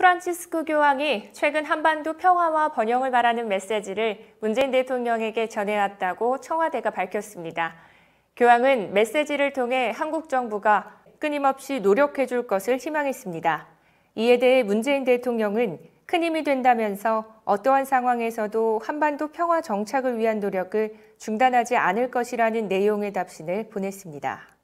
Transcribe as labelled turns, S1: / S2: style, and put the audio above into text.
S1: 프란치스코 교황이 최근 한반도 평화와 번영을 바라는 메시지를 문재인 대통령에게 전해왔다고 청와대가 밝혔습니다. 교황은 메시지를 통해 한국 정부가 끊임없이 노력해 줄 것을 희망했습니다. 이에 대해 문재인 대통령은 큰 힘이 된다면서 어떠한 상황에서도 한반도 평화 정착을 위한 노력을 중단하지 않을 것이라는 내용의 답신을 보냈습니다.